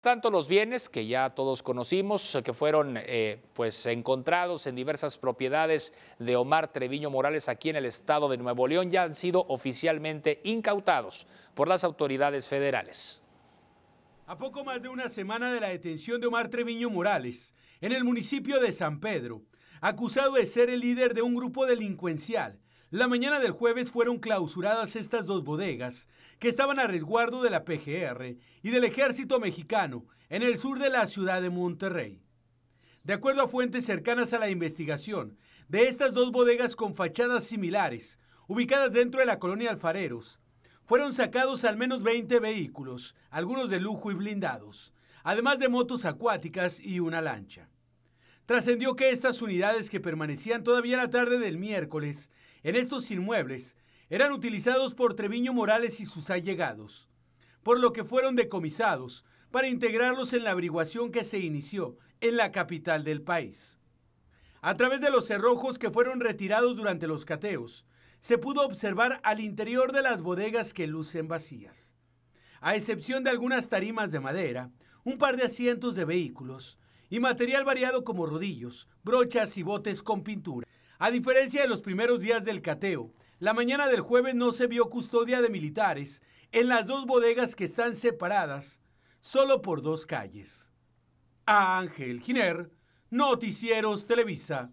tanto los bienes que ya todos conocimos, eh, que fueron eh, pues encontrados en diversas propiedades de Omar Treviño Morales aquí en el estado de Nuevo León, ya han sido oficialmente incautados por las autoridades federales. A poco más de una semana de la detención de Omar Treviño Morales en el municipio de San Pedro, acusado de ser el líder de un grupo delincuencial la mañana del jueves fueron clausuradas estas dos bodegas, que estaban a resguardo de la PGR y del ejército mexicano en el sur de la ciudad de Monterrey. De acuerdo a fuentes cercanas a la investigación, de estas dos bodegas con fachadas similares, ubicadas dentro de la colonia Alfareros, fueron sacados al menos 20 vehículos, algunos de lujo y blindados, además de motos acuáticas y una lancha trascendió que estas unidades que permanecían todavía la tarde del miércoles en estos inmuebles eran utilizados por Treviño Morales y sus allegados, por lo que fueron decomisados para integrarlos en la averiguación que se inició en la capital del país. A través de los cerrojos que fueron retirados durante los cateos, se pudo observar al interior de las bodegas que lucen vacías. A excepción de algunas tarimas de madera, un par de asientos de vehículos, y material variado como rodillos, brochas y botes con pintura. A diferencia de los primeros días del cateo, la mañana del jueves no se vio custodia de militares en las dos bodegas que están separadas solo por dos calles. Ángel Giner, Noticieros Televisa.